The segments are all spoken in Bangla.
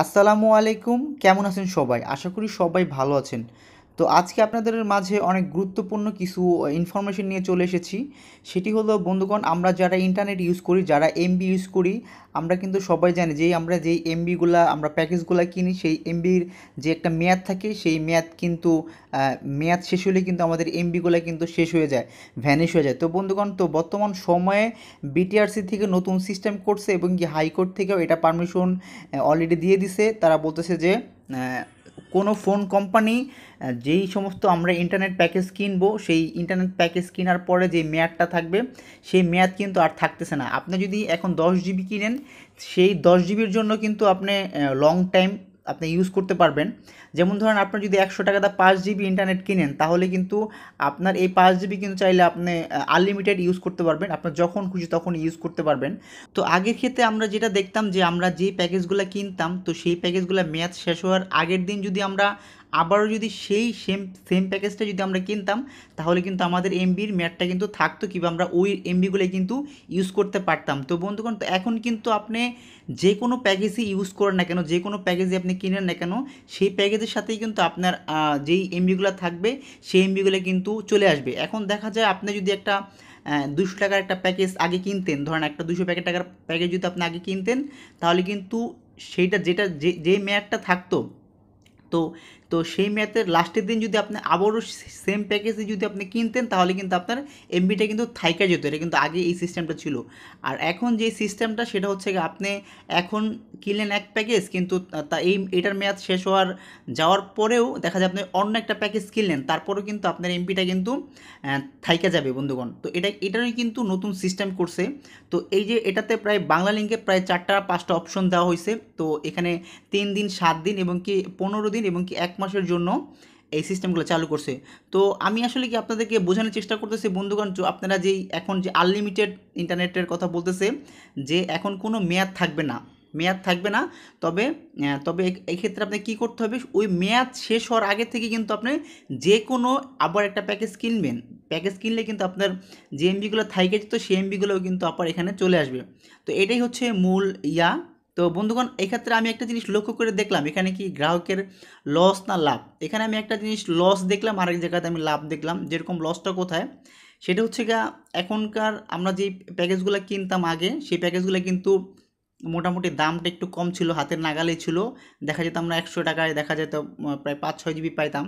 আসসালামু আলাইকুম কেমন আছেন সবাই আশা করি সবাই ভালো আছেন তো আজকে আপনাদের মাঝে অনেক গুরুত্বপূর্ণ কিছু ইনফরমেশন নিয়ে চলে এসেছি সেটি হলো বন্ধুগণ আমরা যারা ইন্টারনেট ইউজ করি যারা এমবি ইউজ করি আমরা কিন্তু সবাই জানি যেই আমরা যেই বিগুলা আমরা প্যাকেজগুলো কিনি সেই এমবির যে একটা মেয়াদ থাকে সেই মেয়াদ কিন্তু মেয়াদ শেষ হলে কিন্তু আমাদের এমবিগুলো কিন্তু শেষ হয়ে যায় ভ্যানিশ হয়ে যায় তো বন্ধুগণ তো বর্তমান সময়ে বিটিআরসি থেকে নতুন সিস্টেম করছে এবং কি হাইকোর্ট থেকেও এটা পারমিশন অলরেডি দিয়ে দিছে তারা বলতেছে যে কোনো ফোন কোম্পানি যেই সমস্ত আমরা ইন্টারনেট প্যাকেজ কিনবো সেই ইন্টারনেট প্যাকেজ কেনার পরে যে মেয়াদটা থাকবে সেই মেয়াদ কিন্তু আর থাকতেছে না আপনি যদি এখন দশ জিবি কিনেন সেই দশ জিবির জন্য কিন্তু আপনি লং টাইম আপনি ইউজ করতে পারবেন যেমন ধরেন আপনি যদি একশো দা পাঁচ জিবি ইন্টারনেট কিনেন তাহলে কিন্তু আপনার এই পাঁচ জিবি কিন্তু চাইলে আপনি আনলিমিটেড ইউজ করতে পারবেন আপনার যখন খুশি তখন ইউজ করতে পারবেন তো আগের ক্ষেত্রে আমরা যেটা দেখতাম যে আমরা যে প্যাকেজগুলো কিনতাম তো সেই প্যাকেজগুলো মেয়াদ শেষ হওয়ার আগের দিন যদি আমরা আবারও যদি সেই সেম সেম প্যাকেজটা যদি আমরা কিনতাম তাহলে কিন্তু আমাদের এমবির ম্যাটটা কিন্তু থাকতো কিংবা আমরা ওই এমবিগুলোই কিন্তু ইউজ করতে পারতাম তো বন্ধুগণ তো এখন কিন্তু আপনি যে কোনো প্যাকেজই ইউজ করেন না কেন যে কোনো প্যাকেজই আপনি কিনেন না কেন সেই প্যাকেজের সাথেই কিন্তু আপনার যেই এমবিগুলো থাকবে সেই এমবিগুলো কিন্তু চলে আসবে এখন দেখা যায় আপনি যদি একটা দুশো টাকার একটা প্যাকেজ আগে কিনতেন ধরেন একটা দুশো প্যাকেট টাকার প্যাকেজ যদি আপনি আগে কিনতেন তাহলে কিন্তু সেইটা যেটা যে যে ম্যাটটা থাকতো তো তো সেই ম্যাথের লাস্টের দিন যদি আপনি আবারও সেম প্যাকেজে যদি আপনি কিনতেন তাহলে কিন্তু আপনার এমবিটা কিন্তু থাইকা যেত এটা কিন্তু আগে এই সিস্টেমটা ছিল আর এখন যে সিস্টেমটা সেটা হচ্ছে আপনি এখন কিনলেন এক প্যাকেজ কিন্তু তা এই এটার মেয়াদ শেষ হওয়ার যাওয়ার পরেও দেখা যায় আপনি অন্য একটা প্যাকেজ কিনলেন তারপরেও কিন্তু আপনার এমপিটা কিন্তু থাইকা যাবে বন্ধুগণ তো এটা এটারই কিন্তু নতুন সিস্টেম করছে তো এই যে এটাতে প্রায় বাংলা লিঙ্কে প্রায় চারটা পাঁচটা অপশন দেওয়া হয়েছে তো এখানে তিন দিন সাত দিন এবং কি পনেরো দিন এবং কি এক মাসের জন্য এই সিস্টেমগুলো চালু করছে তো আমি আসলে কি আপনাদেরকে বোঝানোর চেষ্টা করতেছি বন্ধুগণ আপনারা যেই এখন যে আনলিমিটেড ইন্টারনেটের কথা বলতেছে যে এখন কোনো মেয়াদ থাকবে না মেয়াদ থাকবে না তবে তবে এক্ষেত্রে আপনি কি করতে হবে ওই মেয়াদ শেষ হওয়ার আগে থেকে কিন্তু আপনি যে কোনো আবার একটা প্যাকেজ কিনবেন প্যাকেজ কিনলে কিন্তু আপনার যে এমবিগুলো থাইকেছে তো সেই এমবিগুলোও কিন্তু আবার এখানে চলে আসবে তো এটাই হচ্ছে মূল ইয়া তো বন্ধুগণ এক্ষেত্রে আমি একটা জিনিস লক্ষ্য করে দেখলাম এখানে কি গ্রাহকের লস না লাভ এখানে আমি একটা জিনিস লস দেখলাম আরেক জায়গাতে আমি লাভ দেখলাম যেরকম লসটা কোথায় সেটা হচ্ছে গা এখনকার আমরা যে প্যাকেজগুলো কিনতাম আগে সেই প্যাকেজগুলো কিন্তু মোটামুটি দামটা একটু কম ছিল হাতের নাগালে ছিল দেখা যেত আমরা একশো টাকায় দেখা যেত প্রায় পাঁচ ছয় জিবি পাইতাম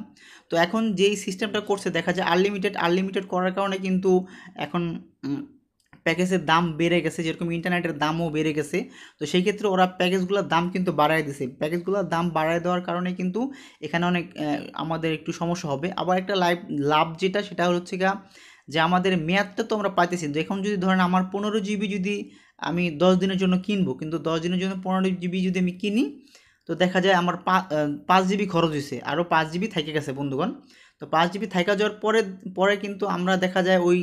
তো এখন যেই সিস্টেমটা করছে দেখা যায় আনলিমিটেড আনলিমিটেড করার কারণে কিন্তু এখন প্যাকেজের দাম বেড়ে গেছে যেরকম ইন্টারনেটের দামও বেড়ে গেছে তো সেই ক্ষেত্রে ওরা প্যাকেজগুলোর দাম কিন্তু বাড়ায় দিছে প্যাকেজগুলোর দাম বাড়ায় দেওয়ার কারণে কিন্তু এখানে অনেক আমাদের একটু সমস্যা হবে আবার একটা লাইভ লাভ যেটা সেটা হচ্ছে গা যে আমাদের মেয়াদটা তো আমরা পাইতেছি এখন যদি ধরেন আমার পনেরো জিবি যদি আমি দশ দিনের জন্য কিনবো কিন্তু দশ দিনের জন্য পনেরো জিবি যদি আমি কিনি তো দেখা যায় আমার পাঁচ জিবি খরচ হয়েছে আরও পাঁচ জিবি থেকে গেছে বন্ধুগণ তো পাঁচ জিবি থাইকা যাওয়ার পরে পরে কিন্তু আমরা দেখা যায় ওই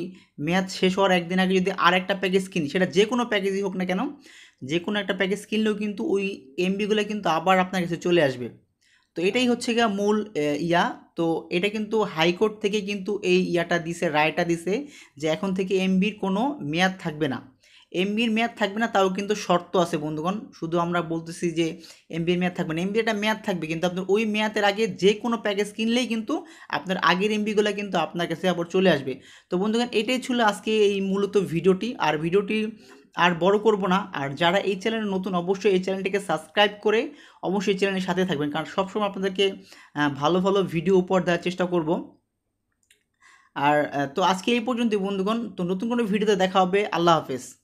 মেয়াদ শেষ হওয়ার একদিন আগে যদি আর একটা প্যাকেজ কিনি সেটা যে কোনো প্যাকেজই হোক না কেন যে কোনো একটা প্যাকেজ কিনলেও কিন্তু ওই এমবিগুলো কিন্তু আবার আপনার কাছে চলে আসবে তো এটাই হচ্ছে গিয়া মূল ইয়া তো এটা কিন্তু হাইকোর্ট থেকে কিন্তু এই ইয়াটা দিছে রায়টা দিছে যে এখন থেকে এমবির কোনো মেয়াদ থাকবে না এমবির মেয়াদ থাকবে না তাও কিন্তু শর্ত আছে বন্ধুগণ শুধু আমরা বলতেছি যে এমবির মেয়াদ থাকবে না এমবির একটা মেয়াদ থাকবে কিন্তু আপনার ওই মেয়াদের আগে যে কোনো প্যাকেজ কিনলেই কিন্তু আপনার আগের এমবিগুলো কিন্তু আপনার কাছে আবার চলে আসবে তো বন্ধুগণ এটাই ছিল আজকে এই মূলত ভিডিওটি আর ভিডিওটি আর বড় করব না আর যারা এই চ্যানেলে নতুন অবশ্যই এই চ্যানেলটিকে সাবস্ক্রাইব করে অবশ্যই চ্যানেলের সাথে থাকবেন কারণ সবসময় আপনাদেরকে ভালো ভালো ভিডিও উপহার দেওয়ার চেষ্টা করব আর তো আজকে এই পর্যন্ত বন্ধুগণ তো নতুন কোনো ভিডিওতে দেখা হবে আল্লাহ হাফেজ